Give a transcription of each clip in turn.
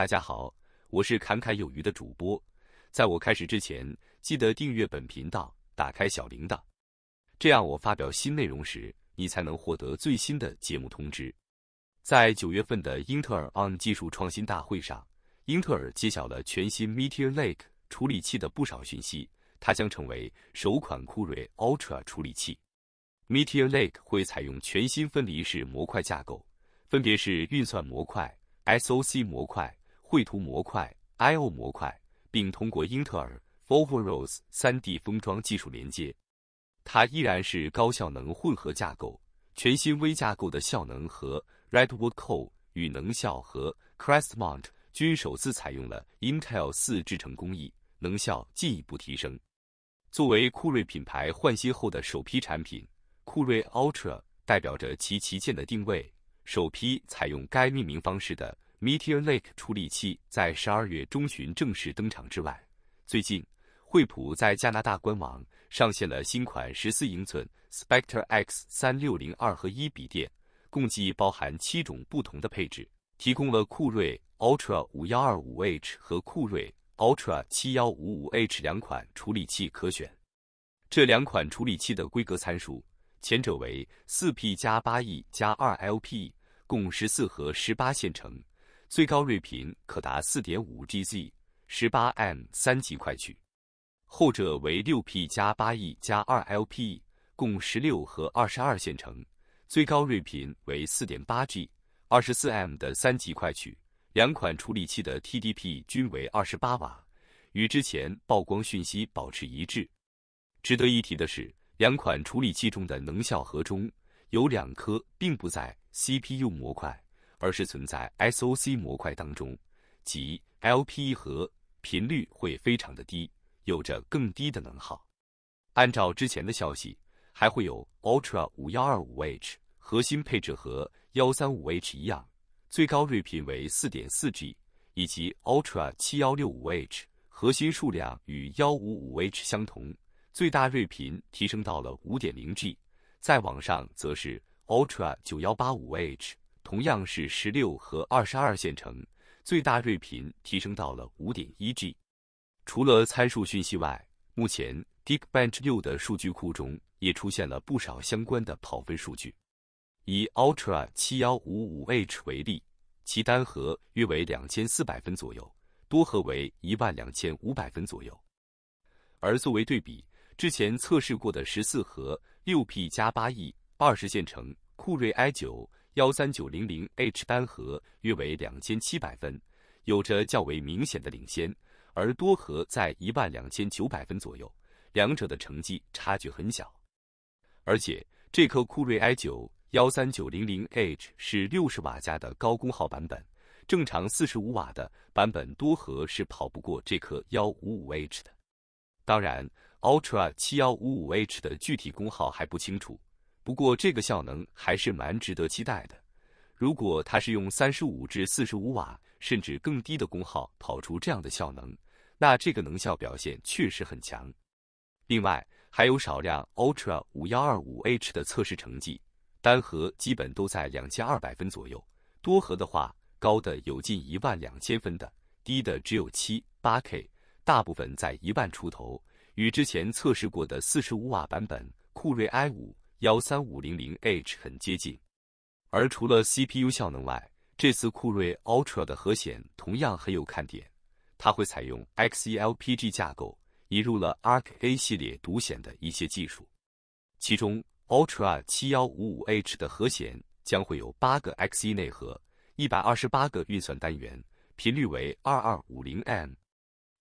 大家好，我是侃侃有余的主播。在我开始之前，记得订阅本频道，打开小铃铛，这样我发表新内容时，你才能获得最新的节目通知。在九月份的英特尔 On 技术创新大会上，英特尔揭晓了全新 Meteor Lake 处理器的不少讯息，它将成为首款酷睿 Ultra 处理器。Meteor Lake 会采用全新分离式模块架构，分别是运算模块、SOC 模块。绘图模块、I/O 模块，并通过英特尔 Foveros 三 D 封装技术连接。它依然是高效能混合架构，全新微架构的效能和 Redwood c o e 与能效和 Crestmont 均首次采用了 Intel 四制程工艺，能效进一步提升。作为酷睿品牌换新后的首批产品，酷睿 Ultra 代表着其旗舰的定位，首批采用该命名方式的。Meteor Lake 处理器在十二月中旬正式登场之外，最近惠普在加拿大官网上线了新款十四英寸 Spectre X 三六零二合一笔电，共计包含七种不同的配置，提供了酷睿 Ultra 五幺二五 H 和酷睿 Ultra 七幺五五 H 两款处理器可选。这两款处理器的规格参数，前者为四 P 加八 E 加二 LP，共十四核十八线程。最高睿频可达 4.5GZ，18M 三级快取；后者为 6P 加 8E 加 2LP，共16和22线程，最高睿频为 4.8G，24M 的三级快取。两款处理器的 TDP 均为28瓦，与之前曝光讯息保持一致。值得一提的是，两款处理器中的能效核中有两颗并不在 CPU 模块。而是存在 SOC 模块当中，即 LP e 和频率会非常的低，有着更低的能耗。按照之前的消息，还会有 Ultra 五幺二五 H 核心配置和幺三五 H 一样，最高睿频为四点四 G，以及 Ultra 七幺六五 H 核心数量与幺五五 H 相同，最大睿频提升到了五点零 G。再往上则是 Ultra 九幺八五 H。同样是十六和二十二线程，最大睿频提升到了五点一 G。除了参数讯息外，目前 Geekbench 六的数据库中也出现了不少相关的跑分数据。以 Ultra 七幺五五 H 为例，其单核约为两千四百分左右，多核为一万两千五百分左右。而作为对比，之前测试过的十四核六 P 加八 E 二十线程酷睿 i 九。幺三九零零 H 单核约为两千七百分，有着较为明显的领先，而多核在一万两千九百分左右，两者的成绩差距很小。而且这颗酷睿 i 九幺三九零零 H 是六十瓦加的高功耗版本，正常四十五瓦的版本多核是跑不过这颗幺五五 H 的。当然，Ultra 七幺五五 H 的具体功耗还不清楚。不过这个效能还是蛮值得期待的。如果它是用三十五至四十五瓦甚至更低的功耗跑出这样的效能，那这个能效表现确实很强。另外还有少量 Ultra 五幺二五 H 的测试成绩，单核基本都在两千二百分左右，多核的话高的有近一万两千分的，低的只有七八 K，大部分在一万出头。与之前测试过的四十五瓦版本酷睿 i5。幺三五零零 H 很接近，而除了 CPU 效能外，这次酷睿 Ultra 的核显同样很有看点。它会采用 XeLPG 架构，引入了 RKA 系列独显的一些技术。其中，Ultra 七幺五五 H 的核显将会有八个 Xe 内核，一百二十八个运算单元，频率为二二五零 M。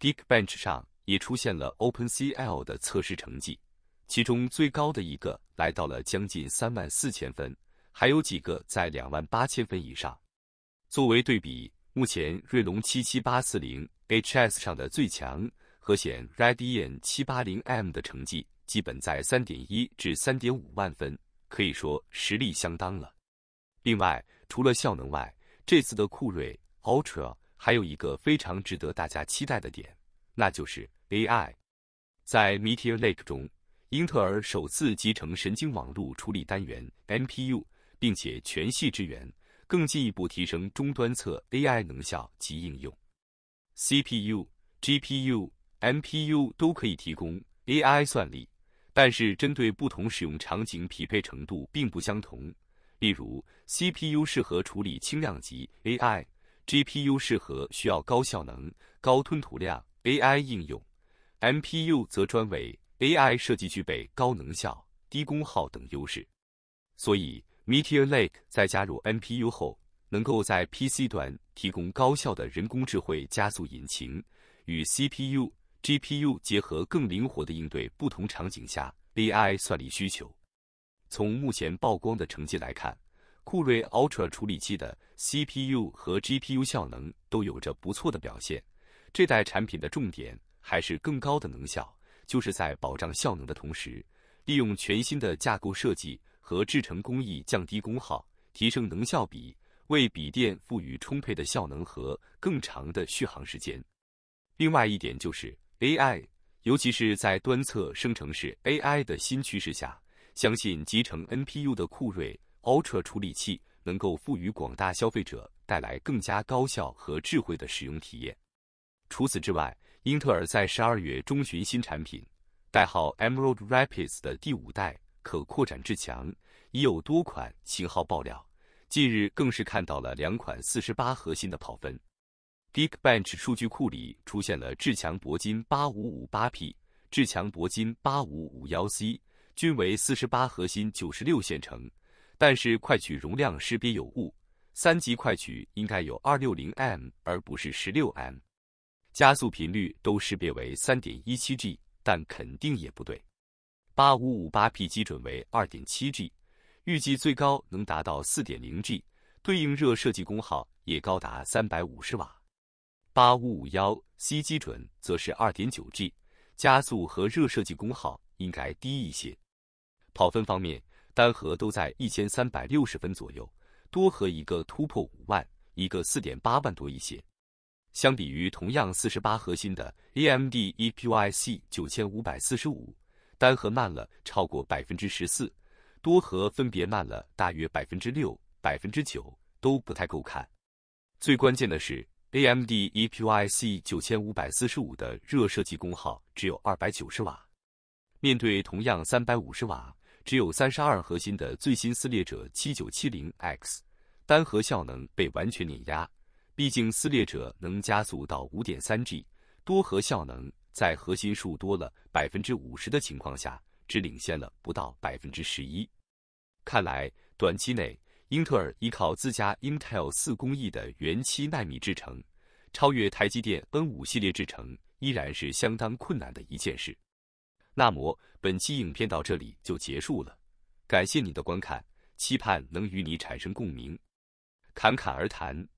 Geekbench 上也出现了 OpenCL 的测试成绩。其中最高的一个来到了将近三万四千分，还有几个在两万八千分以上。作为对比，目前锐龙七七八四零 HS 上的最强核显 Radeon 七八零 M 的成绩基本在三点一至三点五万分，可以说实力相当了。另外，除了效能外，这次的酷睿 Ultra 还有一个非常值得大家期待的点，那就是 AI，在 Meteor Lake 中。英特尔首次集成神经网络处理单元 （NPU），并且全系支援，更进一步提升终端侧 AI 能效及应用。CPU、GPU、m p u 都可以提供 AI 算力，但是针对不同使用场景匹配程度并不相同。例如，CPU 适合处理轻量级 AI，GPU 适合需要高效能、高吞吐量 AI 应用 m p u 则专为 AI 设计具备高能效、低功耗等优势，所以 Meteor Lake 在加入 NPU 后，能够在 PC 端提供高效的人工智慧加速引擎，与 CPU、GPU 结合，更灵活地应对不同场景下 AI 算力需求。从目前曝光的成绩来看，酷睿 Ultra 处理器的 CPU 和 GPU 效能都有着不错的表现。这代产品的重点还是更高的能效。就是在保障效能的同时，利用全新的架构设计和制成工艺降低功耗，提升能效比，为笔电赋予充沛的效能和更长的续航时间。另外一点就是 AI，尤其是在端侧生成式 AI 的新趋势下，相信集成 NPU 的酷睿 Ultra 处理器能够赋予广大消费者带来更加高效和智慧的使用体验。除此之外，英特尔在十二月中旬新产品代号 Emerald Rapids 的第五代可扩展至强已有多款型号爆料，近日更是看到了两款四十八核心的跑分。Geekbench 数据库里出现了至强铂金八五五八 P、至强铂金八五五幺 C，均为四十八核心九十六线程，但是快取容量识别有误，三级快取应该有二六零 M，而不是十六 M。加速频率都识别为三点一七 G，但肯定也不对。八五五八 P 基准为二点七 G，预计最高能达到四点零 G，对应热设计功耗也高达三百五十瓦。八五五幺 C 基准则是二点九 G，加速和热设计功耗应该低一些。跑分方面，单核都在一千三百六十分左右，多核一个突破五万，一个四点八万多一些。相比于同样四十八核心的 AMD EPYC 九千五百四十五，单核慢了超过百分之十四，多核分别慢了大约百分之六、百分之九，都不太够看。最关键的是，AMD EPYC 九千五百四十五的热设计功耗只有二百九十瓦，面对同样三百五十瓦、只有三十二核心的最新撕裂者七九七零 X，单核效能被完全碾压。毕竟，撕裂者能加速到五点三 G，多核效能在核心数多了百分之五十的情况下，只领先了不到百分之十一。看来短期内，英特尔依靠自家 Intel 四工艺的元七纳米制程超越台积电 N 五系列制程，依然是相当困难的一件事。那么，本期影片到这里就结束了，感谢你的观看，期盼能与你产生共鸣。侃侃而谈。